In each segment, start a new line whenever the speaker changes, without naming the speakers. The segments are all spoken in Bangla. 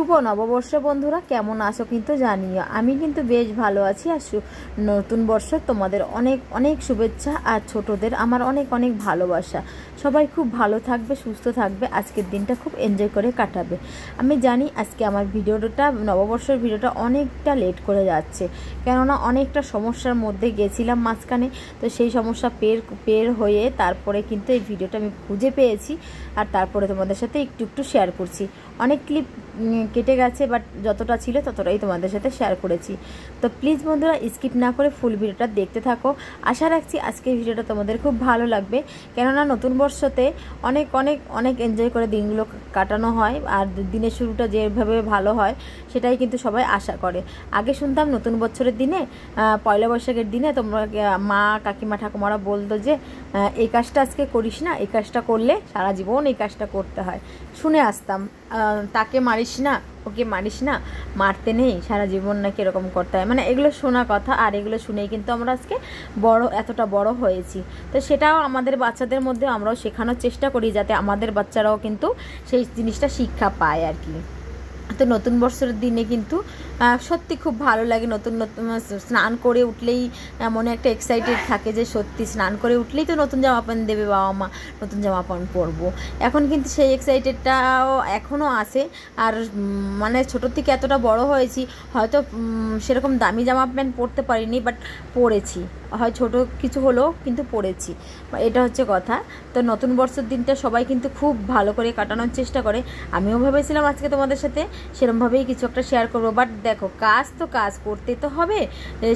শুভ নববর্ষ বন্ধুরা কেমন আছো কিন্তু জানিও আমি কিন্তু বেশ ভালো আছি আর নতুন বর্ষ তোমাদের অনেক অনেক শুভেচ্ছা আর ছোটদের আমার অনেক অনেক ভালোবাসা সবাই খুব ভালো থাকবে সুস্থ থাকবে আজকের দিনটা খুব এনজয় করে কাটাবে আমি জানি আজকে আমার ভিডিওটা নববর্ষের ভিডিওটা অনেকটা লেট করে যাচ্ছে কেননা অনেকটা সমস্যার মধ্যে গেছিলাম মাঝখানে তো সেই সমস্যা পের পের হয়ে তারপরে কিন্তু এই ভিডিওটা আমি খুঁজে পেয়েছি আর তারপরে তোমাদের সাথে একটু একটু শেয়ার করছি অনেক ক্লিপ কেটে গেছে বাট যতটা ছিল ততটাই তোমাদের সাথে শেয়ার করেছি তো প্লিজ বন্ধুরা স্কিপ না করে ফুল ভিডিওটা দেখতে থাকো আশা রাখছি আজকের ভিডিওটা তোমাদের খুব ভালো লাগবে কেননা নতুন বর্ষতে অনেক অনেক অনেক এনজয় করে দিনগুলো কাটানো হয় আর দিনের শুরুটা যেভাবে ভালো হয় সেটাই কিন্তু সবাই আশা করে আগে শুনতাম নতুন বছরের দিনে পয়লা বৈশাখের দিনে তোমরা মা কাকিমা ঠাকুমারা বলতো যে এই কাজটা আজকে করিস না এই কাজটা করলে সারা জীবন এই কাজটা করতে হয় শুনে আসতাম তাকে মারিস মারিস না ওকে মারিস না মারতে নেই সারা জীবন নাকি এরকম করতে হয় মানে এগুলো শোনা কথা আর এগুলো শুনেই কিন্তু আমরা আজকে বড় এতটা বড় হয়েছি তো সেটাও আমাদের বাচ্চাদের মধ্যে আমরাও শেখানোর চেষ্টা করি যাতে আমাদের বাচ্চারাও কিন্তু সেই জিনিসটা শিক্ষা পায় আর কি তো নতুন বছরের দিনে কিন্তু সত্যি খুব ভালো লাগে নতুন নতুন স্নান করে উঠলেই মনে একটা এক্সাইটেড থাকে যে সত্যি স্নান করে উঠলেই তো নতুন জামা প্যান্ট দেবে বাবা মা নতুন জামা প্যান্ট পরবো এখন কিন্তু সেই এক্সাইটেডটাও এখনও আছে আর মানে ছোটোর থেকে এতটা বড় হয়েছি হয়তো সেরকম দামি জামা প্যান্ট পরতে পারিনি বাট পরেছি হয় ছোট কিছু হলেও কিন্তু পড়েছি এটা হচ্ছে কথা তো নতুন বর্ষের দিনটা সবাই কিন্তু খুব ভালো করে কাটানোর চেষ্টা করে আমিও ভেবেছিলাম আজকে তোমাদের সাথে সেরমভাবেই কিছু একটা শেয়ার করবো বাট দেখো কাজ তো কাজ করতে তো হবে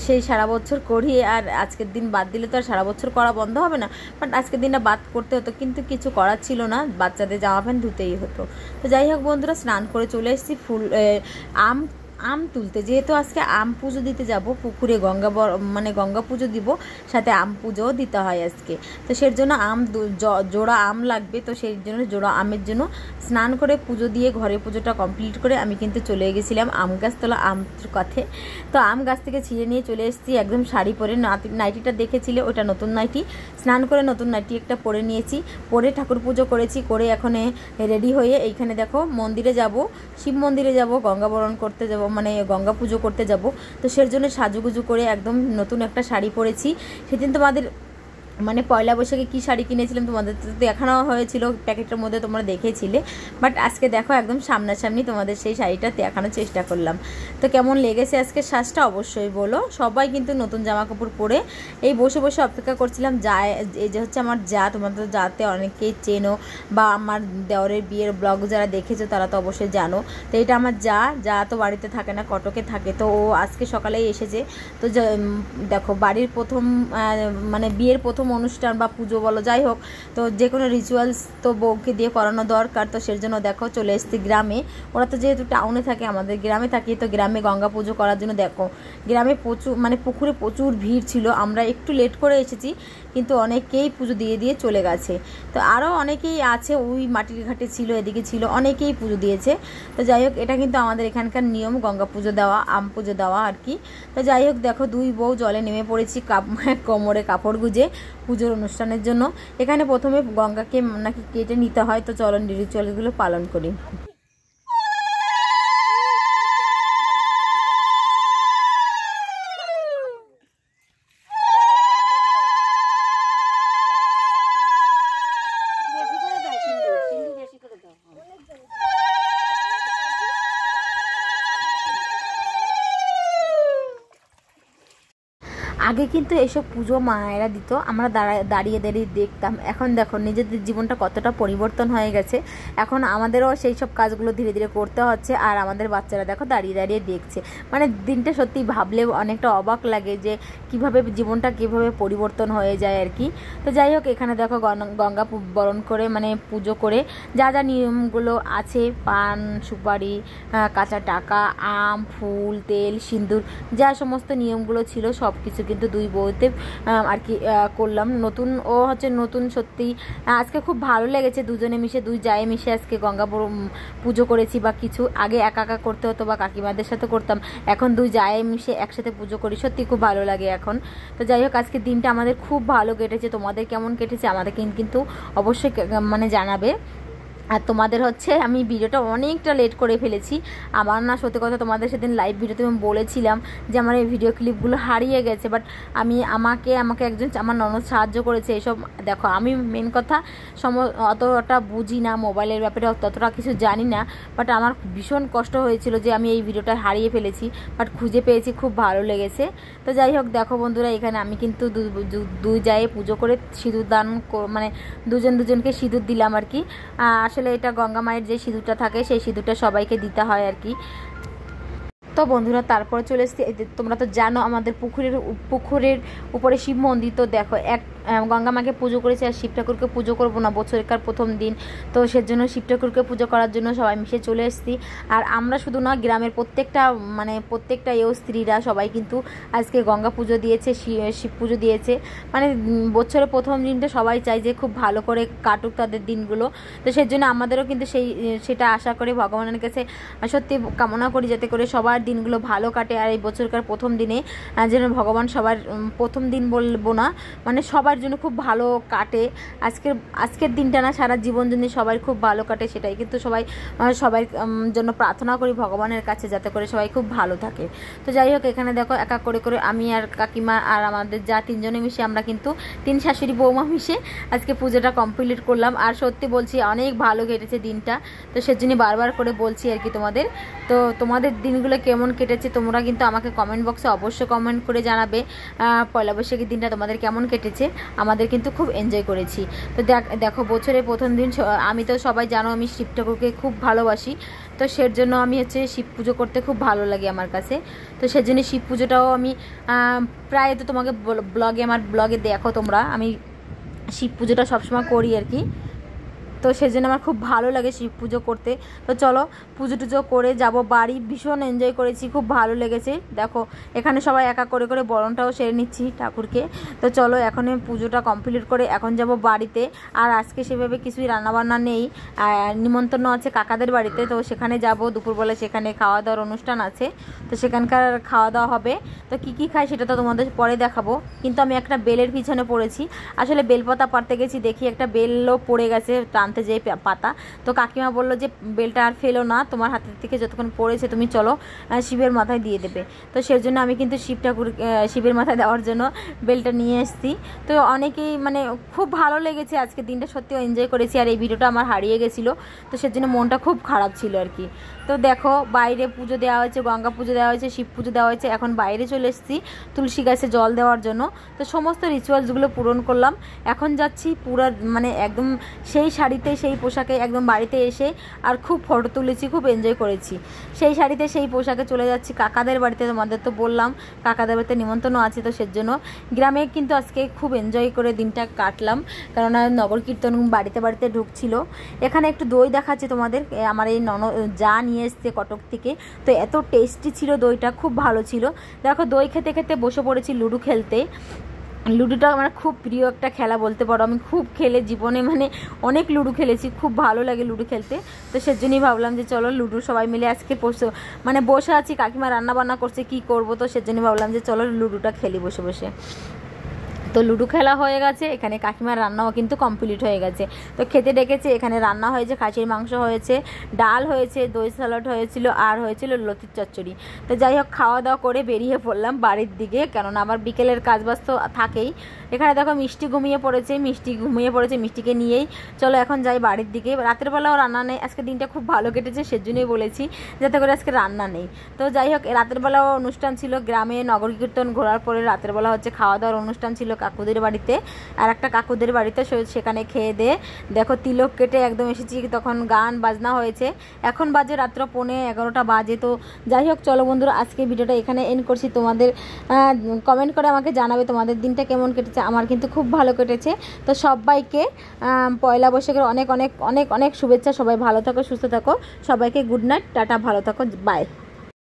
সেই সারা বছর করি আর আজকের দিন বাদ দিলে তো আর সারা বছর করা বন্ধ হবে না বাট আজকের দিনটা বাদ করতে হতো কিন্তু কিছু করার ছিল না বাচ্চাদের জামা প্যান্ট ধুতেই হতো তো যাই হোক বন্ধুরা স্নান করে চলে এসেছি ফুল আম আম তুলতে যেহেতু আজকে আম পুজো দিতে যাব পুকুরে গঙ্গা মানে গঙ্গা পুজো দিব সাথে আম পুজোও দিতে হয় আজকে তো সেই জন্য আম জোড়া আম লাগবে তো সেই জন্য জোড়া আমের জন্য স্নান করে পুজো দিয়ে ঘরে পুজোটা কমপ্লিট করে আমি কিন্তু চলে গেছিলাম আম গাছতলা আম কথে তো আম গাছ থেকে ছিঁড়ে নিয়ে চলে এসেছি একদম শাড়ি পরে নাইটিটা দেখেছিলে ওটা নতুন নাইটি স্নান করে নতুন নাইটি একটা পরে নিয়েছি পরে ঠাকুর পুজো করেছি করে এখানে রেডি হয়ে এইখানে দেখো মন্দিরে যাব শিব মন্দিরে যাব গঙ্গা বরণ করতে যাব মানে গঙ্গা পুজো করতে যাব তো সেজন্য জন্য সাজুগুজু করে একদম নতুন একটা শাড়ি পরেছি সেদিন তোমাদের মানে পয়লা বৈশাখে কী শাড়ি কিনেছিলাম তোমাদের তো দেখানো হয়েছিল প্যাকেটের মধ্যে তোমরা দেখেছিলে বাট আজকে দেখো একদম সামনাসামনি তোমাদের সেই শাড়িটা দেখানোর চেষ্টা করলাম তো কেমন লেগেছে আজকে শ্বাসটা অবশ্যই বলো সবাই কিন্তু নতুন জামা কাপড় পরে এই বসে বসে অপেক্ষা করছিলাম যা এই যে হচ্ছে আমার যা তোমাদের তো যাতে অনেকেই চেনো বা আমার দেওরের বিয়ের ব্লগ যারা দেখেছো তারা তো অবশ্যই জানো তো এটা আমার যা যা তো বাড়িতে থাকে না কটকে থাকে তো ও আজকে সকালেই এসেছে তো দেখো বাড়ির প্রথম মানে বিয়ের প্রথম বাথরুম অনুষ্ঠান বা পুজো বলো যাই হোক তো যে কোনো রিচুয়ালস তো বউকে দিয়ে করানো দরকার তো সেই জন্য দেখো চলে এসেছি গ্রামে ওরা তো যেহেতু টাউনে থাকে আমাদের গ্রামে থাকি তো গ্রামে গঙ্গা পুজো করার জন্য দেখো গ্রামে প্রচুর মানে পুকুরে প্রচুর ভিড় ছিল আমরা একটু লেট করে এসেছি কিন্তু অনেকেই পুজো দিয়ে দিয়ে চলে গেছে তো আরও অনেকেই আছে ওই মাটির ঘাটে ছিল এদিকে ছিল অনেকেই পুজো দিয়েছে তো যাই হোক এটা কিন্তু আমাদের এখানকার নিয়ম গঙ্গা পুজো দেওয়া আম পুজো দেওয়া আর কি তো যাই হোক দেখো দুই বউ জলে নেমে পড়েছি কাপ মানে কোমরে কাপড় গুজে পুজোর অনুষ্ঠানের জন্য এখানে প্রথমে গঙ্গাকে নাকি কেটে নিতে হয় তো চলন রিচুয়ালগুলো পালন করি আগে কিন্তু এসব পুজো মায়েরা দিত আমরা দাঁড়িয়ে দাঁড়িয়ে দেখতাম এখন দেখো নিজেদের জীবনটা কতটা পরিবর্তন হয়ে গেছে এখন আমাদেরও সেই সব কাজগুলো ধীরে ধীরে করতে হচ্ছে আর আমাদের বাচ্চারা দেখো দাঁড়িয়ে দাঁড়িয়ে দেখছে মানে দিনটা সত্যি ভাবলে অনেকটা অবাক লাগে যে কিভাবে জীবনটা কিভাবে পরিবর্তন হয়ে যায় আর কি তো যাই হোক এখানে দেখো গঙ্গা বরণ করে মানে পুজো করে যা যা নিয়মগুলো আছে পান সুপারি কাঁচা টাকা আম ফুল তেল সিঁদুর যা সমস্ত নিয়মগুলো ছিল সব কিছু কিন্তু কিন্তু দুই বইতে আর কি করলাম নতুন ও হচ্ছে নতুন সত্যি আজকে খুব ভালো লেগেছে দুজনে মিশে দুই যায় মিশে আজকে গঙ্গা পুজো করেছি বা কিছু আগে একা একা করতে হতো বা কাকিমাদের সাথে করতাম এখন দুই যায় মিশে একসাথে পুজো করি সত্যি খুব ভালো লাগে এখন তো যাই হোক আজকে দিনটা আমাদের খুব ভালো কেটেছে তোমাদের কেমন কেটেছে আমাদের কিন্তু অবশ্যই মানে জানাবে আর তোমাদের হচ্ছে আমি ভিডিওটা অনেকটা লেট করে ফেলেছি আমার না সত্যি কথা তোমাদের সেদিন লাইভ ভিডিওতে আমি বলেছিলাম যে আমার এই ভিডিও ক্লিপগুলো হারিয়ে গেছে বাট আমি আমাকে আমাকে একজন আমার ননদ সাহায্য করেছে এসব দেখো আমি মেন কথা সম অতটা বুঝি না মোবাইলের ব্যাপারে ততটা কিছু জানি না বাট আমার ভীষণ কষ্ট হয়েছিল যে আমি এই ভিডিওটা হারিয়ে ফেলেছি বাট খুঁজে পেয়েছি খুব ভালো লেগেছে তো যাই হোক দেখো বন্ধুরা এখানে আমি কিন্তু দুই জায়ে পুজো করে সিঁদুর দান মানে দুজন দুজনকে সিঁদুর দিলাম আর কি আর আসলে এটা গঙ্গা মায়ের যে সিঁদুরটা থাকে সেই সিঁদুরটা সবাইকে দিতে হয় আর কি তো বন্ধুরা তারপরে চলে এসছি তোমরা তো জানো আমাদের পুকুরের পুকুরের উপরে শিব মন্দির তো দেখো এক গঙ্গা মাকে পুজো করেছি আর শিব ঠাকুরকে পুজো করবো না বছরকার প্রথম দিন তো সেজন্য শিব ঠাকুরকে পুজো করার জন্য সবাই মিশে চলে এসেছি আর আমরা শুধু না গ্রামের প্রত্যেকটা মানে প্রত্যেকটা এও স্ত্রীরা সবাই কিন্তু আজকে গঙ্গা পুজো দিয়েছে শিব পুজো দিয়েছে মানে বছরের প্রথম দিনটা সবাই চাই যে খুব ভালো করে কাটুক তাদের দিনগুলো তো সেজন্য আমাদেরও কিন্তু সেই সেটা আশা করে ভগবানের কাছে সত্যি কামনা করি যাতে করে সবার দিনগুলো ভালো কাটে আর এই বছরকার প্রথম দিনে যেন ভগবান সবার প্রথম দিন বলবো না মানে সবার সবার জন্য খুব ভালো কাটে আজকের আজকের দিনটা না সারা জীবন যদি সবাই খুব ভালো কাটে সেটাই কিন্তু সবাই সবাই জন্য প্রার্থনা করি ভগবানের কাছে যাতে করে সবাই খুব ভালো থাকে তো যাই হোক এখানে দেখো একা করে করে আমি আর কাকিমা আর আমাদের যা তিনজনে মিশে আমরা কিন্তু তিন শাশুড়ি বৌমা মিশে আজকে পুজোটা কমপ্লিট করলাম আর সত্যি বলছি অনেক ভালো কেটেছে দিনটা তো সেজন্য বারবার করে বলছি আর কি তোমাদের তো তোমাদের দিনগুলো কেমন কেটেছে তোমরা কিন্তু আমাকে কমেন্ট বক্সে অবশ্যই কমেন্ট করে জানাবে পয়লা বৈশাখের দিনটা তোমাদের কেমন কেটেছে আমাদের কিন্তু খুব এনজয় করেছি তো দেখো বছরের প্রথম দিন আমি তো সবাই জানো আমি শিব ঠাকুরকে খুব ভালোবাসি তো সের জন্য আমি হচ্ছে শিব পুজো করতে খুব ভালো লাগে আমার কাছে তো সেজন্য শিব পুজোটাও আমি প্রায় তো তোমাকে ব্লগে আমার ব্লগে দেখো তোমরা আমি শিব পুজোটা সবসময় করি আর কি তো সেজন্য আমার খুব ভালো লাগে শিব পুজো করতে তো চলো পুজো টুজো করে যাব বাড়ি ভীষণ এনজয় করেছি খুব ভালো লেগেছে দেখো এখানে সবাই একা করে করে বরণটাও সেরে নিচ্ছি ঠাকুরকে তো চলো এখন পুজোটা কমপ্লিট করে এখন যাব বাড়িতে আর আজকে সেভাবে কিছুই রান্নাবান্না নেই নিমন্ত্রণ আছে কাকাদের বাড়িতে তো সেখানে যাব দুপুরবেলা সেখানে খাওয়া দাওয়ার অনুষ্ঠান আছে তো সেখানকার খাওয়া দাওয়া হবে তো কি কি খায় সেটা তো তোমাদের পরে দেখাবো কিন্তু আমি একটা বেলের পিছনে পড়েছি আসলে বেলপাতা পারতে গেছি দেখি একটা বেলও পড়ে গেছে টান আনতে যেই পাতা তো কাকিমা বললো যে বেলটা আর ফেলো না তোমার হাতের থেকে যতক্ষণ পড়েছে তুমি চলো শিবের মাথায় দিয়ে দেবে তো জন্য আমি কিন্তু শিব ঠাকুর শিবের মাথায় দেওয়ার জন্য বেলটা নিয়ে এসেছি তো অনেকেই মানে খুব ভালো লেগেছে আজকে দিনটা সত্যি এনজয় করেছি আর এই ভিডিওটা আমার হারিয়ে গেছিলো তো সেজন্য মনটা খুব খারাপ ছিল আর কি তো দেখো বাইরে পুজো দেওয়া হয়েছে গঙ্গা পুজো দেওয়া হয়েছে শিব পুজো দেওয়া হয়েছে এখন বাইরে চলে এসেছি তুলসী গাছে জল দেওয়ার জন্য তো সমস্ত রিচুয়ালসগুলো পূরণ করলাম এখন যাচ্ছি পুরো মানে একদম সেই শাড়িতে সেই পোশাকে একদম বাড়িতে এসে আর খুব ফটো তুলেছি খুব এনজয় করেছি সেই শাড়িতে সেই পোশাকে চলে যাচ্ছি কাকাদের বাড়িতে তোমাদের তো বললাম কাকাদের বাড়িতে নিমন্ত্রণ আছে তো সেজন্য গ্রামে কিন্তু আজকে খুব এনজয় করে দিনটা কাটলাম কেননা নগর কীর্তন বাড়িতে বাড়িতে ঢুকছিল এখানে একটু দই দেখাচ্ছি তোমাদের আমার এই নন জানি নিয়ে এসছে কটক থেকে তো এত টেস্টি ছিল দইটা খুব ভালো ছিল দেখো দই খেতে খেতে বসে পড়েছি লুডো খেলতে লুডোটা আমার খুব প্রিয় একটা খেলা বলতে পারো আমি খুব খেলে জীবনে মানে অনেক লুডো খেলেছি খুব ভালো লাগে লুডো খেলতে তো সেজন্যই ভাবলাম যে চলো লুডো সবাই মিলে আজকে বসে মানে বসে আছি কাকিমা রান্না বান্না করছে কি করব তো সেজন্যই ভাবলাম যে চলো লুডোটা খেলি বসে বসে তো লুডো খেলা হয়ে গেছে এখানে কাকিমার রান্নাও কিন্তু কমপ্লিট হয়ে গেছে তো খেতে ডেকেছে এখানে রান্না হয়েছে খাসির মাংস হয়েছে ডাল হয়েছে দই স্যালাড হয়েছিল আর হয়েছিল লতির চচ্চড়ি তো যাই হোক খাওয়া দাওয়া করে বেরিয়ে পড়লাম বাড়ির দিকে কেননা আমার বিকেলের কাজ বাজ তো থাকেই এখানে দেখো মিষ্টি ঘুমিয়ে পড়েছে মিষ্টি ঘুমিয়ে পড়েছে মিষ্টিকে নিয়েই চলো এখন যাই বাড়ির দিকে রাতের বেলাও রান্না নেই আজকে দিনটা খুব ভালো কেটেছে সেজন্যই বলেছি যাতে করে আজকে রান্না নেই তো যাই হোক রাতের বেলাও অনুষ্ঠান ছিল গ্রামে নগর কীর্তন ঘোরার পরে রাতের বেলা হচ্ছে খাওয়া দাওয়ার অনুষ্ঠান ছিল কাকুদের বাড়িতে আর একটা কাকুদের বাড়িতে সেখানে খেয়ে দে দেখো তিলক কেটে একদম এসেছি তখন গান বাজনা হয়েছে এখন বাজে রাত্র পৌনে এগারোটা বাজে তো যাই হোক চলো বন্ধুরা আজকে ভিডিওটা এখানে এন্ড করছি তোমাদের কমেন্ট করে আমাকে জানাবে তোমাদের দিনটা কেমন কেটেছে আমার কিন্তু খুব ভালো কেটেছে তো সবাইকে পয়লা বৈশাখের অনেক অনেক অনেক অনেক শুভেচ্ছা সবাই ভালো থাকো সুস্থ থাকো সবাইকে গুড নাইট টাটা ভালো থাকো বাই